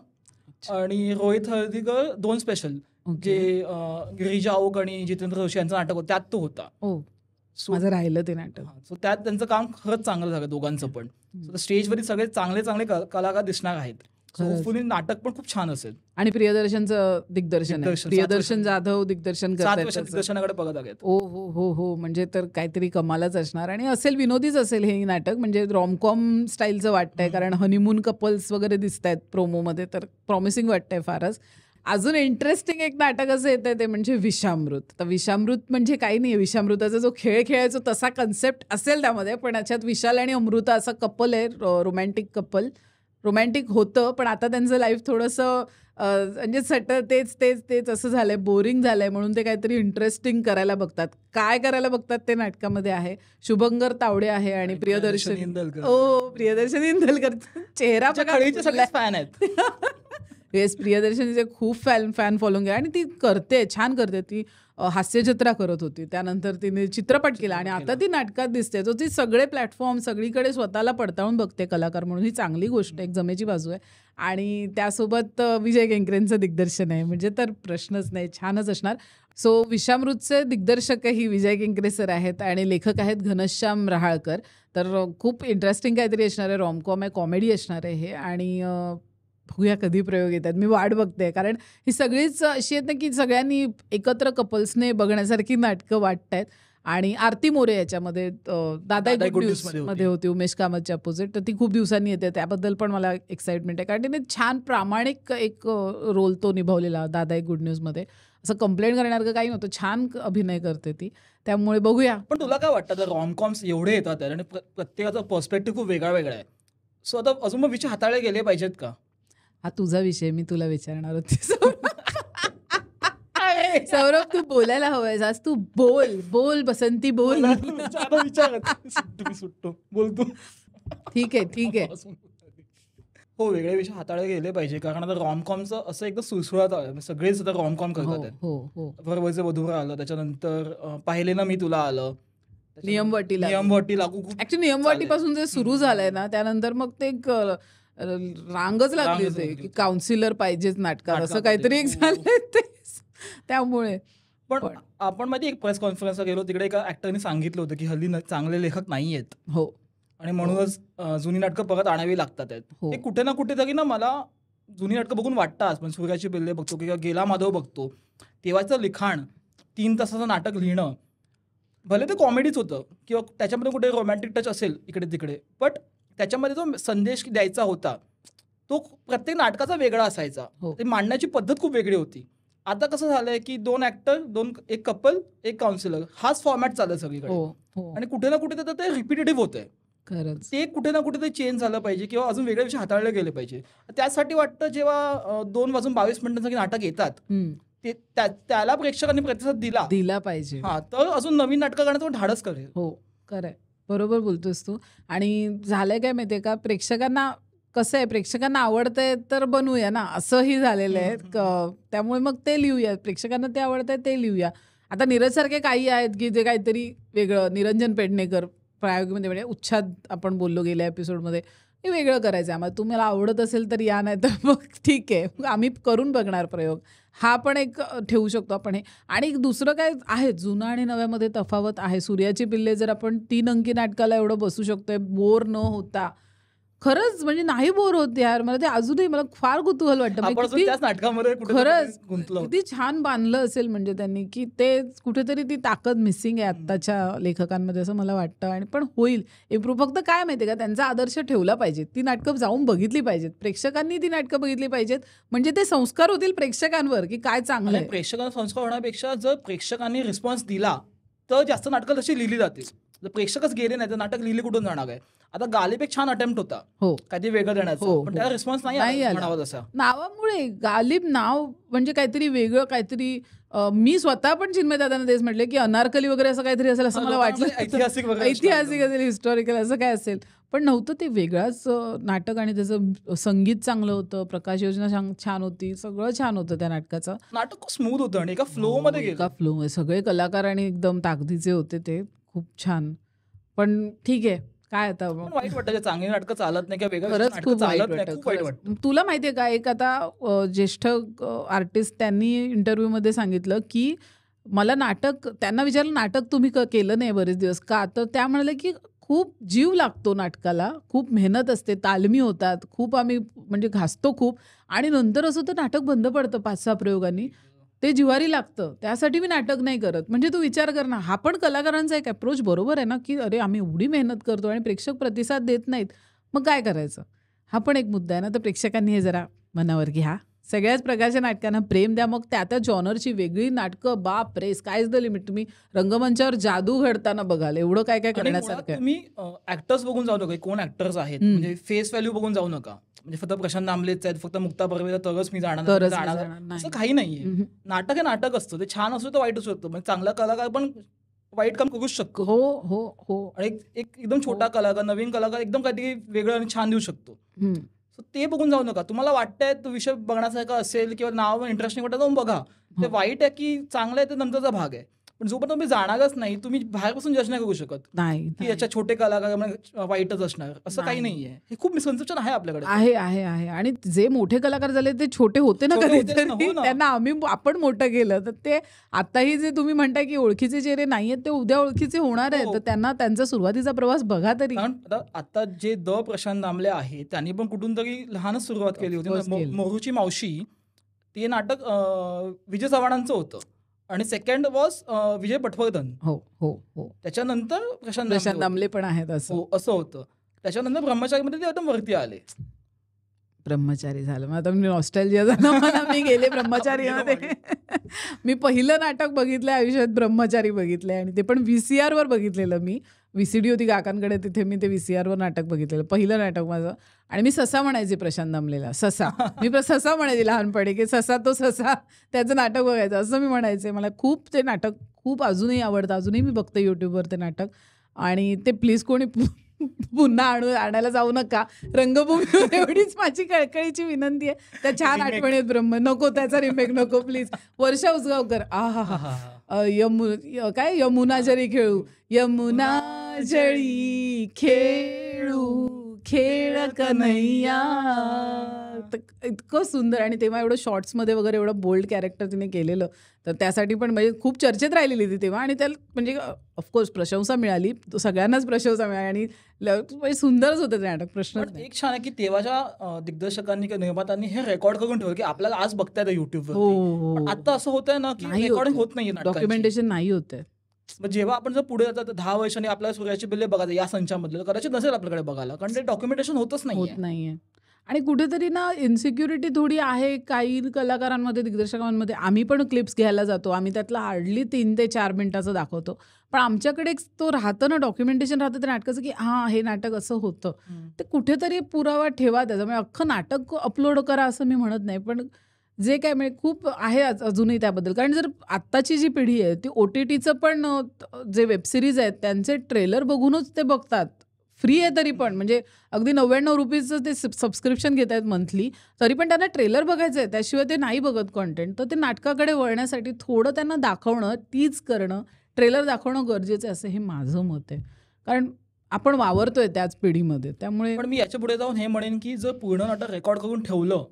आणि रोहित हळदीकर दोन स्पेशल जे गिरीजा ओक आणि जितेंद्र जोशी यांचं नाटक होतं त्यात तो होता माझं राहिलं ते नाटक सो त्यात त्यांचं काम खरंच चांगलं झालं दोघांचं पण स्टेजवरील सगळे चांगले चांगले कलाकार दिसणार आहेत होपफुली नाटक पण खूप छान असेल आणि प्रियदर्शनचं दिग्दर्शन प्रियदर्शन जाधव दिग्दर्शन दिग्दर्शनाकडे बघत आहेत ओ हो, हो हो हो म्हणजे तर काहीतरी कमालच असणार आणि असेल विनोदीच असेल हे नाटक म्हणजे रॉमकॉम स्टाईलचं वाटतंय कारण हनीमून कपल्स वगैरे दिसत आहेत प्रोमोमध्ये तर प्रॉमिसिंग वाटतंय फारच अजून इंटरेस्टिंग एक नाटक असं येतं ते म्हणजे विषामृत तर विषामृत म्हणजे काही नाही विषामृताचा जो खेळ खेळायचो तसा कन्सेप्ट असेल त्यामध्ये पण याच्यात विशाल आणि अमृता असं कपल आहे रोमॅन्टिक कपल रोमॅन्टिक होतं पण आता त्यांचं लाईफ थोडंसं म्हणजे सट तेच तेच तेच असं झालंय बोरिंग झालंय म्हणून ते काहीतरी इंटरेस्टिंग करायला बघतात काय करायला बघतात ते नाटकामध्ये आहे शुभंकर तावडे आहे आणि प्रियदर्शन इंदलकर ओ हो, प्रियदर्शन इंदलकर चेहरा फॅन आहेत येस प्रियदर्शनीचे खूप फॅन फॅन फॉलोइंग आहे आणि ती करते छान करते ती हास्यजत्रा करत होती त्यानंतर तिने चित्रपट केला आणि आता ती नाटकात दिसते जो ती सगळे प्लॅटफॉर्म सगळीकडे स्वतःला पडताळून बघते कलाकार म्हणून ही चांगली गोष्ट एक जमेची बाजू आहे आणि त्यासोबत विजय केंकरेंचं दिग्दर्शन आहे म्हणजे तर प्रश्नच नाही छानच असणार सो विषामृतचे दिग्दर्शकही विजय केंकरे सर आहेत आणि लेखक आहेत घनश्याम रहाळकर तर खूप इंटरेस्टिंग काहीतरी असणार आहे रॉमकॉम आहे कॉमेडी असणार आहे हे आणि बघूया कधी प्रयोग येतात मी वाट बघते कारण ही सगळीच अशी आहेत ना की सगळ्यांनी एकत्र कपल्सने बघण्यासारखी नाटकं वाटत आहेत आणि आरती मोरे याच्यामध्ये दादा गुड मध्ये होती उमेश कामतच्या अपोजिट तर ती खूप दिवसांनी येते त्याबद्दल पण मला एक्साइटमेंट आहे कारण तिने छान प्रामाणिक एक रोल तो निभावलेला दादा एक गुड न्यूजमध्ये असं कंप्लेंट करणार काही नव्हतं छान अभिनय करते ती त्यामुळे बघूया पण तुला काय वाटतं रॉमकॉम्स एवढे येतात आणि प्रत्येकाचा पर्स्पेक्टिव्ह खूप वेगळा वेगळा आहे सो आता अजून मग विचार हाताळले गेले पाहिजेत का हा तुझा विषय मी तुला विचारणार होते सौरभ तू बोलायला हवंय आज तू बोल बोल बसंती बोल सुटतो बोलतो ठीक आहे ठीक आहे हो वेगळे विषय हाताळले गेले पाहिजे कारण आता रॉमकॉमचं असं एकदम सुरसुळात आलं म्हणजे सगळेच आता रॉमकॉम हो, करतात हो, हो. वयचं वधूर आलं त्याच्यानंतर पाहिले ना मी तुला आलं नियमवाटी नियमवाटी लागू ऍक्च्युली नियमवाटी पासून जे सुरू झालंय ना त्यानंतर मग ते रांगच लागली होती की काउन्सिलर पाहिजेच नाटकात असं काहीतरी एक झालं ते त्यामुळे पण आपण माहिती एक प्रेस कॉन्फरन्सला गेलो तिकडे एका ऍक्टरने सांगितलं होतं की हल्ली चांगले लेखक नाही आहेत हो आणि म्हणूनच जुनी नाटकं परत आणावी लागतात ते हो. कुठे ना कुठे तरी ना मला जुनी नाटकं बघून वाटतात म्हणजे पण सूर्याची बिल्ले बघतो किंवा गेला माधव बघतो तेव्हाचं लिखाण तीन तासाचं नाटक लिहिणं भले ते कॉमेडीच होतं किंवा त्याच्यामध्ये कुठे रोमॅन्टिक टच असेल इकडे तिकडे बट त्याच्यामध्ये जो संदेश द्यायचा होता तो प्रत्येक नाटकाचा वेगळा असायचा हो. ते मांडण्याची पद्धत खूप वेगळी होती आता कसं झालंय की दोन ऍक्टर दोन एक कपल एक काउन्सिलर हाच फॉर्मॅट चालला सगळीकडे हो, हो. आणि कुठे ना कुठे ते रिपिटेटिव्ह होत आहे ते कुठे ना कुठे ते चेंज झालं पाहिजे किंवा अजून वेगळ्या विषय हाताळले गेले पाहिजे त्यासाठी वाटतं जेव्हा दोन वाजून बावीस मिनिटांसाठी नाटक येतात ते त्याला प्रेक्षकांनी प्रतिसाद दिला दिला पाहिजे हा तर अजून नवीन नाटक करण्याचं धाडस करेल हो खरं बरोबर बोलतोस तू आणि झालंय काय माहितीये का प्रेक्षकांना कसं आहे प्रेक्षकांना आवडतंय तर बनवूया ना असंही झालेलं आहे त्यामुळे मग ते लिहूया प्रेक्षकांना ते आवडतंय ते लिहूया आता नीरजसारखे काही आहेत की जे काहीतरी वेगळं निरंजन पेडणेकर प्रायोगिकमध्ये म्हणजे उच्छाद आपण बोललो गेल्या एपिसोडमध्ये हे वेगळं करायचं आहे आम्हाला तुम्हाला आवडत असेल तर या नाही तर मग ठीक आहे आम्ही करून बघणार प्रयोग हा पण एक ठेवू शकतो आपण हे आणि दुसरं काय आहे जुना आणि नव्यामध्ये तफावत आहे सूर्याची पिल्ले जर आपण तीन अंकी नाटकाला एवढं बसू शकतोय बोर न होता खरंच म्हणजे नाही बोर होत यार मला ते अजूनही मला फार कुतूहल वाटतं म्हणजे खरंच किती छान बांधलं असेल म्हणजे त्यांनी की ते कुठेतरी ती ताकद मिसिंग आहे आताच्या लेखकांमध्ये असं मला वाटतं आणि पण होईल इम्प्रूव्ह फक्त काय माहितीये का त्यांचा आदर्श ठेवला पाहिजे ती नाटकं जाऊन बघितली पाहिजेत प्रेक्षकांनी ती नाटकं बघितली पाहिजेत म्हणजे ते संस्कार होतील प्रेक्षकांवर की काय चांगलं प्रेक्षकांना संस्कार होण्यापेक्षा जर प्रेक्षकांनी रिस्पॉन्स दिला तर जास्त नाटकं तशी लिहिली जातील जर प्रेक्षकच गेले नाही तर नाटक लिहिले कुठून जाणार आहे आता गालिब एक छान अटेम्प्ट होता हो काहीतरी वेगळं देण्याचं हो, हो. पण त्याचा रिस्पॉन्स नाही नावामुळे गालिब नाव म्हणजे काहीतरी वेगळं काहीतरी मी स्वतः पण चिन्मय दादांना तेच म्हटले की अनारकली वगैरे असं काहीतरी असेल असं मला वाटलं ऐतिहासिक ऐतिहासिक असेल हिस्टॉरिकल असं काय असेल पण नव्हतं ते वेगळाच नाटक आणि त्याचं संगीत चांगलं होतं प्रकाश योजना छान होती सगळं छान होतं त्या नाटकाचं नाटक खूप स्मूथ होतं आणि एका फ्लो मध्ये हो, एका फ्लो मध्ये सगळे कलाकार आणि एकदम ताकदीचे होते ते खूप छान पण ठीक आहे काय आता चांगली नाटकं चालत नाही खूप तुला माहितीये का एक आता ज्येष्ठ आर्टिस्ट त्यांनी मध्ये सांगितलं की मला नाटक त्यांना विचारलं नाटक तुम्ही केलं नाही बरेच दिवस का तर त्या म्हणलं की खूप जीव लागतो नाटकाला खूप मेहनत असते तालमी होतात खूप आम्ही म्हणजे घासतो खूप आणि नंतर असं तर नाटक बंद पडतं पाच सहा प्रयोगांनी ते जिवारी लागतं त्यासाठी मी नाटक नाही करत म्हणजे तू विचार कर ना हा पण कलाकारांचा एक अप्रोच बरोबर आहे ना की अरे आम्ही एवढी मेहनत करतो आणि प्रेक्षक प्रतिसाद देत नाहीत मग काय करायचं हा पण एक मुद्दा आहे ना तर प्रेक्षकांनी हे जरा मनावर घ्या सगळ्याच प्रकारच्या नाटकांना प्रेम द्या मग त्या त्या जॉनरची वेगळी नाटकं बाप रे इज द लिमिट तुम्ही रंगमंचावर जादू घडताना बघाल एवढं काय काय करण्यासारखं तुम्ही ऍक्टर्स बघून जाऊ नका कोण ऍक्टर्स आहेत म्हणजे फेस व्हॅल्यू बघून जाऊ नका म्हणजे फक्त प्रशांत आमलेच आहेत फक्त मुक्ता बर्वे तरच मी जाणार असं काही नाहीये नाटक हे नाटक असतं ते छान असू तर वाईट असू शकतं म्हणजे चांगला कलाकार पण वाईट काम करू शकतो हो हो हो आणि एक एकदम छोटा हो. कलाकार नवीन कलाकार एकदम काहीतरी वेगळं आणि छान देऊ शकतो सो ते बघून जाऊ नका तुम्हाला वाटतंय तो विषय बघण्यासारखा असेल किंवा नाव इंटरेस्टिंग वाटतं जाऊन बघा ते वाईट आहे की चांगलं आहे ते नंतरचा भाग आहे पण जोपर्यंत तुम्ही जाणारच नाही तुम्ही बाहेरपासून जज नाही करू शकत नाही की याच्या छोटे कलाकार वाईटच असणार असं काही नाहीये हे खूप मिसकन्सेप्शन आहे आपल्याकडे आहे आहे आहे आणि जे मोठे कलाकार झाले ते छोटे होते हो ना त्यांना आम्ही आपण मोठं केलं तर ते आताही जे तुम्ही म्हणताय की ओळखीचे चेहरे नाहीये ते उद्या ओळखीचे होणार आहेत हो. तर त्यांना त्यांचा सुरुवातीचा प्रवास बघा तरी आता जे द प्रशांत दामले आहे त्यांनी पण कुठून तरी लहानच सुरुवात केली होती मोरूची मावशी ते नाटक विजय चव्हाणांचं होतं आणि सेकंड वॉज विजय पटवर्धन हो हो हो त्याच्यानंतर प्रशांत प्रशांत दामले पण आहेत असं हो, असं होतं त्याच्यानंतर ब्रह्मचारी मध्ये ते एकदम वरती आले ब्रह्मचारी झालं मग आता मी जे झालं मी गेले ब्रह्मचारी मध्ये मी पहिलं नाटक बघितलं आयुष्यात ब्रह्मचारी बघितलंय आणि ते पण व्ही सी आर वर बघितलेलं मी व्ही सी डी होती काकांकडे तिथे मी ते व्ही सी आरवर नाटक बघितलेलं पहिलं नाटक माझं आणि मी ससा म्हणायचे प्रशांत दमलेला ससा मी ससा म्हणायची लहानपणी की ससा तो ससा त्याचं नाटक बघायचं असं मी म्हणायचे मला खूप ते नाटक खूप अजूनही आवडतं अजूनही मी बघते यूट्यूबवर ते नाटक आणि ते प्लीज कोणी पुन्हा आणू आणायला जाऊ नका रंगभूमी एवढीच माझी कळकळीची विनंती आहे त्या छान आठवणी आहेत ब्रह्म नको त्याचा रिमेक नको प्लीज वर्षा उसगावकर आ हा हा यमु काय यमुना जरी खेळू यमुना जळी खेळू खेळ कन्हैया इतकं सुंदर आणि तेव्हा एवढं शॉर्ट्समध्ये वगैरे एवढं बोल्ड कॅरेक्टर तिने केलेलं तर त्यासाठी पण म्हणजे खूप चर्चेत राहिलेली ती तेव्हा आणि त्याला म्हणजे ऑफकोर्स प्रशंसा मिळाली सगळ्यांनाच प्रशंसा मिळाली आणि म्हणजे सुंदरच होतं ते नाटक प्रश्न एक छान आहे की तेव्हाच्या दिग्दर्शकांनी किंवा निर्मात्यांनी हे रेकॉर्ड करून ठेवलं की आपल्याला आज बघता येतं युट्यूबवर आता असं होतंय ना की रेकॉर्डिंग होत नाही डॉक्युमेंटेशन नाही होतं मग जेव्हा आपण जर पुढे जातात दहा वर्षांनी आपल्या सूर्याची बिल्ले बघायचं या संचामधलं कदाचित नसेल आपल्याकडे बघायला कारण ते डॉक्युमेंटेशन होतच नाही आणि कुठेतरी ना इन्सिक्युरिटी थोडी आहे काही कलाकारांमध्ये दिग्दर्शकांमध्ये आम्ही पण क्लिप्स घ्यायला जातो आम्ही त्यातला हार्डली तीन ते चार मिनिटाचं दाखवतो पण आमच्याकडे तो राहतं ना डॉक्युमेंटेशन राहतं त्या नाटकाचं की हां हे नाटक असं होतं ते कुठेतरी पुरावा ठेवा त्याचा म्हणजे अख्खं नाटक अपलोड करा असं मी म्हणत नाही पण जे काय म्हणजे खूप आहे अजूनही त्याबद्दल कारण जर आत्ताची जी पिढी आहे ती ओ टी टीचं पण जे वेबसिरीज आहेत त्यांचे ट्रेलर बघूनच ते बघतात फ्री आहे तरी पण म्हणजे अगदी नव्याण्णव रुपीजचं ते सबस्क्रिप्शन घेत आहेत मंथली तरी पण त्यांना ट्रेलर बघायचं आहे त्याशिवाय ते नाही बघत कॉन्टेंट तर ते नाटकाकडे वळण्यासाठी थोडं त्यांना दाखवणं तीच करणं ट्रेलर दाखवणं गरजेचं असं हे माझं मत आहे कारण आपण वावरतोय त्याच पिढीमध्ये त्यामुळे पण मी याच्या पुढे जाऊन हे म्हणेन की जर पूर्ण नाटक रेकॉर्ड करून ठेवलं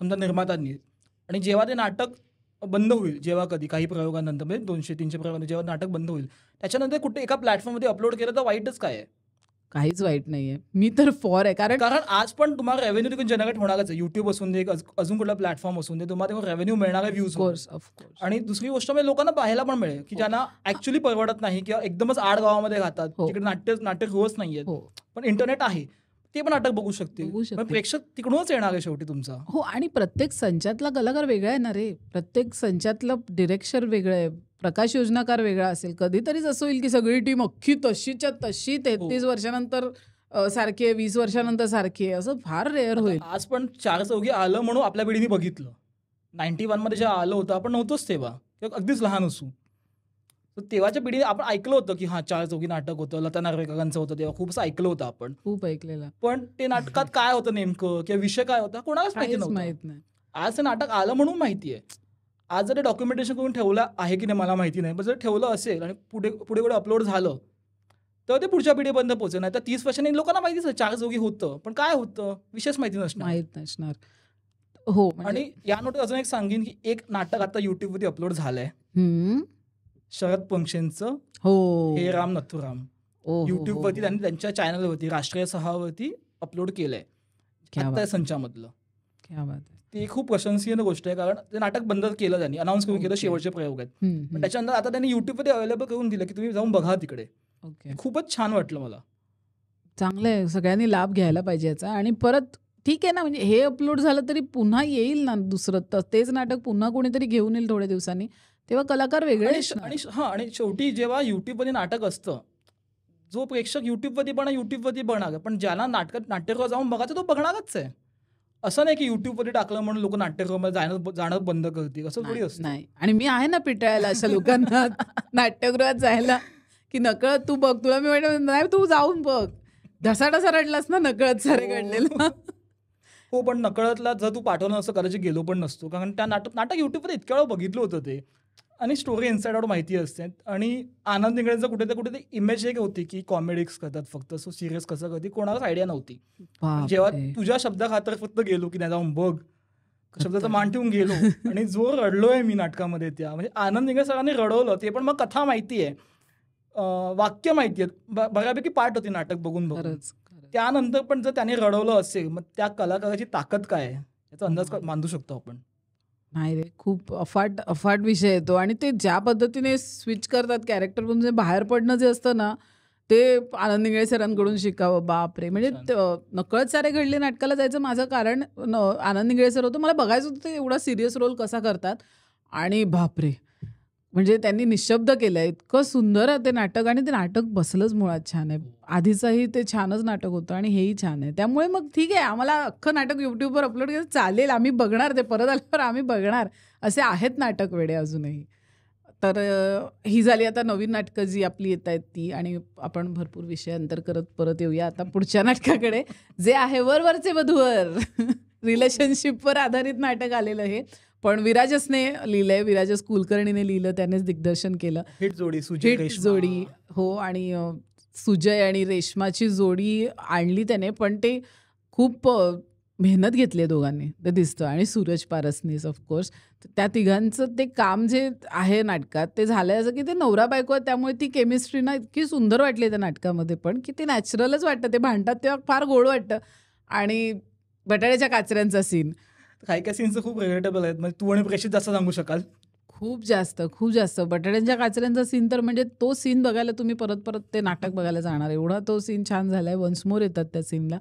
समजा निर्मात्यांनी आणि जेव्हा ते नाटक बंद होईल जेव्हा कधी काही प्रयोगानंतर म्हणजे दोनशे तीनशे प्रयोगानंतर जेव्हा नाटक बंद होईल त्याच्यानंतर कुठे एका प्लॅटफॉर्ममध्ये अपलोड केलं तर वाईटच काय आहे काहीच वाईट नाहीये मी तर फॉर आहे कारण कारण आज पण तुम्हाला रेव्हेन्यू तिकडून जनरेट होणारच आहे युट्यूब असून दे अजून कुठला प्लॅटफॉर्म असून दे तुम्हाला रेव्हेन्यू मिळणार आहे व्ह्यूज कोर्स ऑफकोर्स आणि दुसरी गोष्ट म्हणजे लोकांना पाहायला पण मिळेल की ज्यांना ऍक्च्युली हो. परवडत नाही किंवा एकदमच आड गावामध्ये राहतात हो. तिकडे नाट्य नाही नाहीये हो. पण इंटरनेट आहे ते पण नाटक बघू शकते प्रेक्षक तिकडूनच येणार आहे शेवटी तुमचा हो आणि प्रत्येक संचातला कलाकार वेगळा आहे ना रे प्रत्येक संचातलं डिरेक्शन वेगळं आहे प्रकाश योजनाकार वेगळा असेल कधीतरीच असं होईल की सगळी टीम अख्खी तशीच्या तशी तेहतीस हो. वर्षानंतर सारखी आहे वीस वर्षानंतर सारखी आहे असं फार रेअर होईल आज पण चार चौघी आलं म्हणून आपल्या पिढीने बघितलं नाईन्टी मध्ये जे आलं होतं आपण नव्हतोच तेव्हा अगदीच लहान असू तेव्हाच्या पिढीने आपण ऐकलं होतं की हा चार चौकी नाटक होतं लता नागरिकांचं होतं तेव्हा खूप ऐकलं होतं आपण खूप ऐकलेलं पण ते नाटकात काय होतं नेमकं किंवा विषय काय होता कोणालाच माहिती माहित नाही आज नाटक आलं म्हणून माहिती आहे आज जर डॉक्युमेंटेशन करून ठेवलं आहे की नाही मला माहिती नाही पण जर ठेवलं असेल आणि पुढे पुढे पुढे अपलोड झालं तर ते पुढच्या पिढी बंद पोहोचेल नाही तर तीस वर्षांनी लोकांना माहिती चार जोगी होतं पण काय होतं विशेष माहिती नसणार माहीत नसणार हो म्हणजे आणि या नोट अजून एक सांगेन की एक नाटक आता युट्यूबवरती अपलोड झालंय शरद पंक्षेंचं हो हे राम नथुराम युट्यूब हो, हो, वरती हो. त्यांनी त्यांच्या वरती राष्ट्रीय सहावरती अपलोड केलंय संचामधलं ती खूप प्रशंसनीय गोष्ट आहे कारण ते नाटक बंद केलं त्यांनी अनाऊन्स करून केलं शेवटचे प्रयोग आहेत त्याच्यानंतर आता त्यांनी युट्यूबवरती अवेलेबल करून दिलं की तुम्ही जाऊन बघा तिकडे खूपच छान वाटलं मला चांगलं आहे सगळ्यांनी लाभ घ्यायला पाहिजे याचा आणि परत ठीक आहे ना म्हणजे हे अपलोड झालं तरी पुन्हा येईल ना दुसरं तेच नाटक पुन्हा कोणीतरी घेऊन येईल थोड्या दिवसांनी तेव्हा कलाकार वेगळे आणि हा आणि शेवटी जेव्हा युट्यूबवरती नाटक असतं जो प्रेक्षक युट्यूबवरती बना युट्यूबवरती बघणार पण ज्याला नाटक नाट्यगृह जाऊन बघायचं तो बघणारच आहे असं नाही की युट्यूबवरती टाकलं म्हणून लोक नाट्यगृहामध्ये जाणं जाणं बंद करतील असं थोडी असतं नाही आणि मी आहे ना पिटाळायला अशा लोकांना नाट्यगृहात जायला की नकळत तू बघ तुला मी म्हणजे नाही तू जाऊन बघ ढसा ढसा रडलास ना नकळत सारे घडलेलं हो. हो पण नकळतला जर तू पाठवलं असं करायचं गेलो पण नसतो कारण त्या नाटक नाटक युट्यूबवर इतक्या वेळा बघितलं होतं ते आणि स्टोरी इन्साइड आउट माहिती असते आणि आनंद इंगळेचं कुठे तर कुठे इमेज एक होती की कॉमेडीक्स करतात फक्त सो सिरियस कसं कधी कोणालाच आयडिया नव्हती जेव्हा तुझ्या शब्दा खातर फक्त गेलो की नाही जाऊन बघ शब्दाचं मान ठेवून गेलो आणि जो रडलोय मी नाटकामध्ये त्या म्हणजे आनंद इंगळे सरांनी रडवलं ते पण मग कथा माहिती आहे वाक्य माहिती आहेत बऱ्यापैकी पाठ होती नाटक बघून बघ त्यानंतर पण जर त्याने रडवलं असेल मग त्या कलाकाराची ताकद काय आहे याचा अंदाज मांडू शकतो आपण नाही रे खूप अफाट अफाट विषय येतो आणि ते ज्या पद्धतीने स्विच करतात कॅरेक्टर म्हणजे बाहेर पडणं जे असतं ना ते आनंद निगळे सरांकडून शिकावं बापरे म्हणजे नकळत सारे घडले नाटकाला जायचं माझं कारण आनंद निगळे सर होतं मला बघायचं होतं ते एवढा सिरियस रोल कसा करतात आणि बापरे म्हणजे त्यांनी निशब्द केलंय इतकं सुंदर आहे ते नाटक आणि ते नाटक बसलंच मुळात छान आहे आधीचंही ते छानच नाटक होतं आणि हेही छान आहे त्यामुळे मग ठीक आहे आम्हाला अख्खं नाटक युट्यूबवर अपलोड केलं चालेल आम्ही बघणार ते परत आल्यावर आम्ही बघणार असे आहेत नाटक वेडे अजूनही तर ही झाली आता नवीन नाटकं जी आपली येत आहेत ती आणि आपण भरपूर विषय अंतर करत परत येऊया आता पुढच्या नाटकाकडे जे आहे वरवरचे वधूवर रिलेशनशिपवर आधारित नाटक आलेलं हे पण विराजसने लिहिलंय विराजस कुलकर्णीने लिहिलं त्यानेच दिग्दर्शन केलं हिट जोडी सुजय जोडी हो आणि सुजय आणि रेशमाची जोडी आणली त्याने पण ते खूप मेहनत घेतली दोघांनी ते दिसतं आणि सूरज पारसनीस ऑफकोर्स त्या तिघांचं ते काम जे आहे नाटकात ते झालंय असं की ते नवरा बायको त्यामुळे ती केमिस्ट्री ना इतकी सुंदर वाटली त्या नाटकामध्ये पण की ते नॅचरलच वाटतं ते भांडतात तेव्हा फार गोड वाटतं आणि बटाट्याच्या काचऱ्यांचा सीन काही काही सीन्स खूप रिलेटेबल आहेत म्हणजे तू आणि प्रेक्षित जास्त सांगू शकाल खूप जास्त खूप जास्त बटाट्यांच्या काचऱ्यांचा सीन तर म्हणजे तो सीन बघायला तुम्ही परत परत ते नाटक बघायला जाणार एवढा तो सीन छान झालाय वन्स मोर येतात त्या सीनला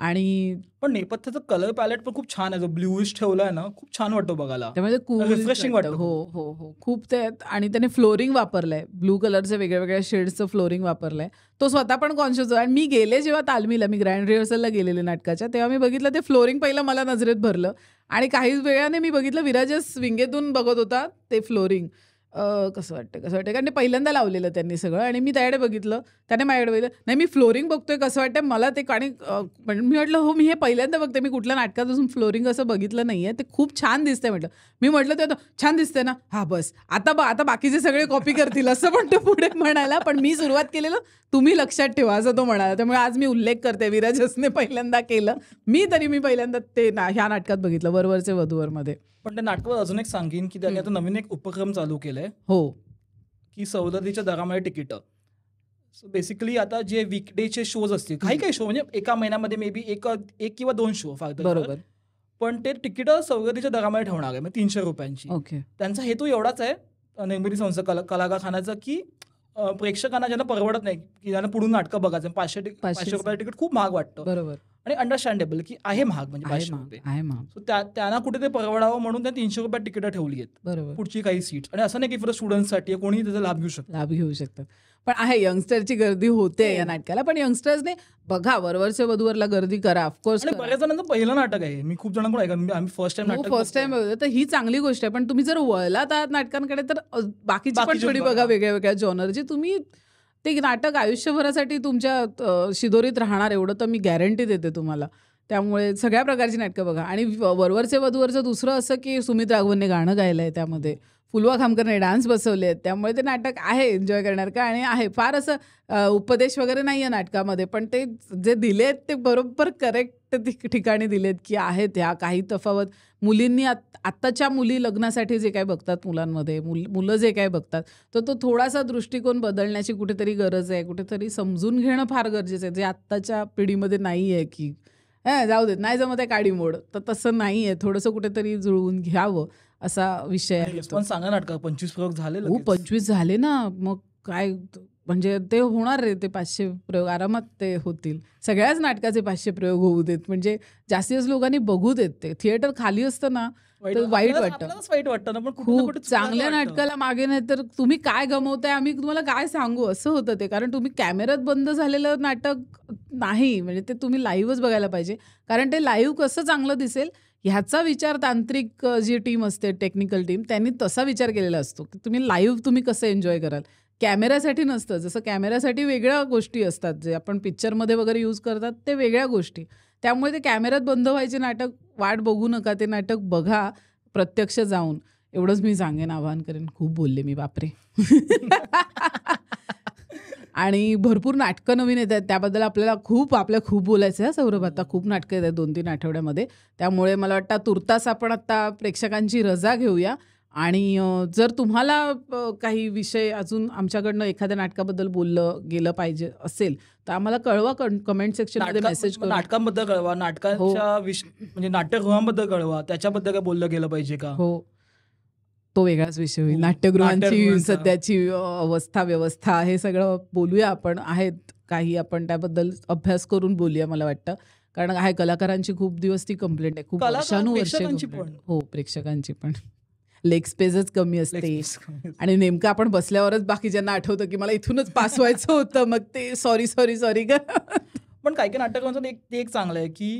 आणि पण नेपथ्याचं कलर पॅलेट पण खूप छान आहे जो ब्ल्यूइश ठेवलाय ना खूप छान वाटतो बघायला त्यामध्ये रिफ्रेशिंग वाटतं हो हो हो खूप ते आणि त्याने फ्लोरिंग वापरलंय ब्लू कलरचे वेगळ्या वेगळ्या शेड्सचं फ्लोरिंग वापरलंय तो स्वतः पण कॉन्शियस आहे आणि मी गेले जेव्हा तालमीला मी ग्रँड रिहर्सलला गेलेले नाटकाच्या तेव्हा मी बघितलं ते फ्लोरिंग पहिलं मला नजरेत भरलं आणि काही वेळाने मी बघितलं विराजस विंगेतून बघत होता ते फ्लोरिंग कसं वाटतं कसं वाटतं कारण पहिल्यांदा लावलेलं त्यांनी सगळं आणि मी त्याकडे बघितलं त्याने माझ्याकडे बघितलं नाही मी फ्लोरिंग बघतोय कसं वाटतं मला ते आणि पण म्हणजे मी म्हटलं हो मी हे पहिल्यांदा बघते मी कुठल्या नाटकात असून फ्लोरिंग असं बघितलं नाही आहे ते खूप छान दिसतंय म्हटलं मी म्हटलं ते छान दिसतंय ना हा बस आता ब आता बाकीचे सगळे कॉपी करतील असं पण तो पुढे म्हणायला पण मी सुरुवात केलेलं तुम्ही लक्षात ठेवा असं तो म्हणाला त्यामुळे आज मी उल्लेख करते विराजसने पहिल्यांदा केलं मी तरी मी पहिल्यांदा ते ना ह्या नाटकात बघितलं वरवरचे वधूवरमध्ये पण ते नाटकावर अजून एक सांगेन की त्यांनी आता नवीन एक उपक्रम चालू केलाय हो की सवलतीच्या दरामध्ये तिकीट सो बेसिकली आता जे चे शोज असतील काही काही शो म्हणजे एका महिन्यामध्ये मेबी एक एक किंवा दोन शो फक्त बरोबर पण ते तिकीट सवलतीच्या दरामध्ये ठेवणार आहे तीनशे रुपयांची ओके त्यांचा हेतू एवढाच आहे निर्मिती संस्था कलाकार खानाचा की प्रेक्षकांना ज्यांना परवडत नाही की ज्यांना पुढून नाटकं बघायचं पाचशे पाचशे रुपयाला तिकीट खूप महाग वाटतं बरोबर आणि अंडरस्टँडेबल की आहे महाग म्हणजे आहे रुपये सो त्यांना कुठे ते परवडावं म्हणून त्या तीनशे रुपयात तिकिटं ठेवली आहेत बरोबर पुढची काही सीट आणि असं नाही की फक्त स्टुडंटसाठी कोणी त्याचा लाभ घेऊ शकतो लाभ घेऊ शकतात पण आहे यंगस्टरची गर्दी होते हो. या नाटकाला पण यंगस्टर्सने बघा वरवरचे वधूवरला गर्दी करा ऑफकोर्स बऱ्याच जणांचं पहिलं नाटक आहे मी खूप जणांकडून ऐकलं आम्ही फर्स्ट टाइम हो, नाटक फर्स्ट टाइम तर ही चांगली गोष्ट आहे पण तुम्ही जर वळलात आहात नाटकांकडे तर बाकीची पण थोडी बघा वेगळ्या वेगळ्या जॉनरची तुम्ही ते नाटक आयुष्यभरासाठी तुमच्या शिदोरीत राहणार एवढं तर मी गॅरंटी देते तुम्हाला त्यामुळे सगळ्या प्रकारची नाटकं बघा आणि वरवरचे वधूवरचं दुसरं असं की सुमित राघवनने गाणं गायलं आहे त्यामध्ये फुलवा खामकरने डान्स बसवले आहेत त्यामुळे ते नाटक आहे एन्जॉय करणार का आणि आहे फार असं उपदेश वगैरे नाही आहे नाटकामध्ये पण ते जे दिलेत ते बरोबर करेक्ट ठिकाणी दिलेत की आहेत ह्या काही तफावत मुलींनी आत्ताच्या मुली लग्नासाठी जे काय बघतात मुलांमध्ये मुल मुलं जे काय बघतात तर तो थोडासा दृष्टिकोन बदलण्याची कुठेतरी गरज आहे कुठेतरी समजून घेणं फार गरजेचं आहे जे आत्ताच्या पिढीमध्ये नाही आहे की जाऊ देत नाही जमत आहे काडी मोड तर तसं नाही आहे थोडंसं कुठेतरी जुळवून घ्यावं असा विषय सांगा नाटक पंचवीस प्रयोग झाले हो, पंचवीस झाले ना मग काय म्हणजे ते होणार रे ते पाचशे प्रयोग आरामात ते होतील सगळ्याच नाटकाचे पाचशे प्रयोग होऊ देत म्हणजे जास्तीत जास्त लोकांनी बघू देत ते थिएटर खाली असतं ना वाईट वाटतं वाईट वाटतं ना पण खूप चांगल्या नाटकाला मागे नाही तर तुम्ही काय गमवताय आम्ही तुम्हाला काय सांगू असं होतं ते कारण तुम्ही कॅमेरात बंद झालेलं नाटक नाही म्हणजे ते तुम्ही लाईव्हच बघायला पाहिजे कारण ते लाईव्ह कसं चांगलं दिसेल ह्याचा विचार तांत्रिक जी टीम असते टेक्निकल टीम त्यांनी तसा विचार केलेला असतो की तुम्ही लाईव्ह तुम्ही कसं एन्जॉय कराल कॅमेऱ्यासाठी नसतं जसं कॅमेऱ्यासाठी वेगळ्या गोष्टी असतात जे आपण पिक्चरमध्ये वगैरे यूज करतात ते वेगळ्या गोष्टी त्यामुळे ते कॅमेऱ्यात बंद व्हायचे नाटक वाट बघू नका ते नाटक बघा प्रत्यक्ष जाऊन एवढंच मी सांगेन आवाहन करेन खूप बोलले मी बापरे आणि भरपूर नाटकं नवीन येत आहेत त्याबद्दल आपल्याला खूप आपल्या खूप बोलायचं आहे सौरभ आता खूप नाटकं येत आहेत दोन तीन आठवड्यामध्ये त्यामुळे मला वाटतं तुर्तास आपण आता प्रेक्षकांची रजा घेऊया आणि जर तुम्हाला काही विषय अजून आमच्याकडनं एखाद्या नाटकाबद्दल बोललं गेलं पाहिजे असेल तर आम्हाला कळवा कमेंट मध्ये मेसेज नाटकांबद्दल कळवा नाटकांच्या हो. म्हणजे बद्दल कळवा त्याच्याबद्दल काय बोललं गेलं पाहिजे का हो तो वेगळाच विषय होईल हो. नाट्यगृहांची सध्याची अवस्था व्यवस्था हे सगळं बोलूया आपण आहेत काही आपण त्याबद्दल अभ्यास करून बोलूया मला वाटतं कारण आहे कलाकारांची खूप दिवस ती कंप्लेंट आहे खूप वर्षानुवर्ष पण हो प्रेक्षकांची पण लेग स्पेसच कमी असते आणि नेमकं आपण बसल्यावरच बाकी ज्यांना आठवतं की मला इथूनच पास व्हायचं होतं मग ते सॉरी सॉरी सॉरी का पण काही काही नाटकांचं एक ते एक चांगलं आहे की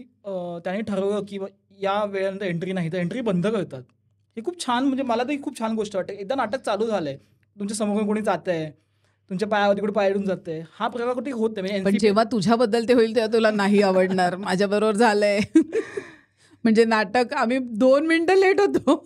त्यांनी ठरवलं की या वेळेनंतर एंट्री नाही तर एंट्री बंद करतात हे खूप छान म्हणजे मला तर ही खूप छान गोष्ट वाटते एकदा नाटक चालू झालंय तुमच्या समोर कोणी जात आहे तुमच्या पाया तिकडे पायडून जाते हा प्रकार कुठे होत म्हणजे पण जेव्हा तुझ्याबद्दल ते होईल तेव्हा तुला नाही आवडणार माझ्याबरोबर झालंय म्हणजे नाटक आम्ही दोन मिनिटं लेट होतो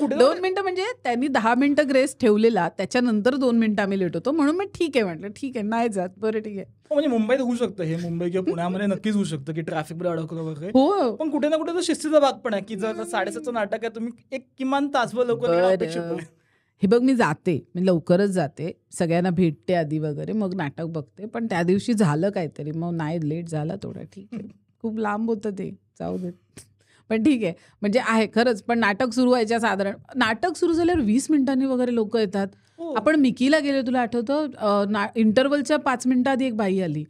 दोन मिनिटं म्हणजे त्यांनी दहा मिनिटं ग्रेस ठेवलेला त्याच्यानंतर दोन मिनिटं आम्ही लेट होतो म्हणून मी ठीक आहे म्हटलं ठीक आहे नाही जात बरं ठीक आहे हो, म्हणजे मुंबईत होऊ शकतं हे मुंबई किंवा पुण्यामध्ये नक्कीच होऊ शकतं की मध्ये अडकलं वगैरे हो पण कुठे ना कुठे शिस्तीचा भाग पण आहे की जर साडेसात नाटक आहे तुम्ही एक किमान व लवकर हे बघ मी जाते मी लवकरच जाते सगळ्यांना भेटते आधी वगैरे मग नाटक बघते पण त्या दिवशी झालं काहीतरी मग नाही लेट झाला थोडा ठीक आहे खूप लांब होतं ते जाऊ दे पण ठीक आहे म्हणजे आहे खरंच पण नाटक सुरू व्हायच्या साधारण नाटक सुरू झाल्यावर वीस मिनिटांनी वगैरे लोक येतात हो. आपण मिकीला गेलो तुला आठवतं इंटरवलच्या पाच मिनिटं आधी एक बाई आली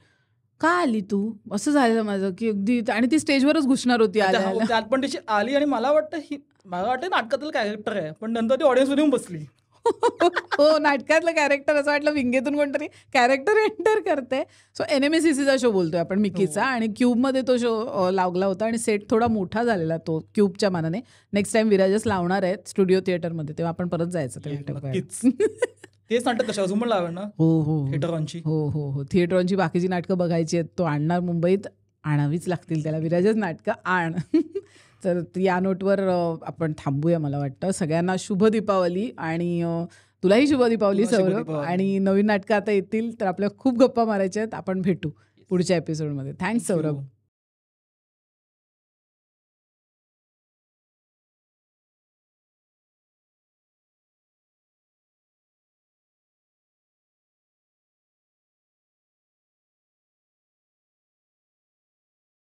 का आली तू असं झालं माझं की अगदी आणि ती स्टेजवरच घुसणार होती हो, पण तशी आली आणि मला वाटतं मला वाटतं नाटकातलं कॅरेक्टर आहे पण नंतर ती ऑडियन्स येऊन बसली हो नाटकातलं कॅरेक्टर असं वाटलं विंगेतून कोणतरी कॅरेक्टर एंटर करते सो एन शो बोलतोय आपण मिकीचा हो. आणि क्यूबमध्ये तो शो लागला होता आणि सेट थोडा मोठा झालेला तो क्यूबच्या मानाने नेक्स्ट टाइम विराजस लावणार आहेत स्टुडिओ थिएटरमध्ये तेव्हा आपण परत जायचं ते तेच नाटक कशा अजून पण हो हो थिएटरॉनची हो हो हो थिएटरॉनची हो, हो, बाकीची नाटकं बघायची आहेत तो आणणार मुंबईत आणावीच लागतील त्याला विराजस नाटकं आण तर या नोटवर आपण थांबूया मला वाटतं सगळ्यांना शुभ दीपावली आणि तुलाही शुभ दीपावली सौरभ आणि नवीन नाटकं आता येतील तर आपल्या खूप गप्पा मारायच्या आहेत आपण भेटू पुढच्या एपिसोडमध्ये थँक्स सौरभ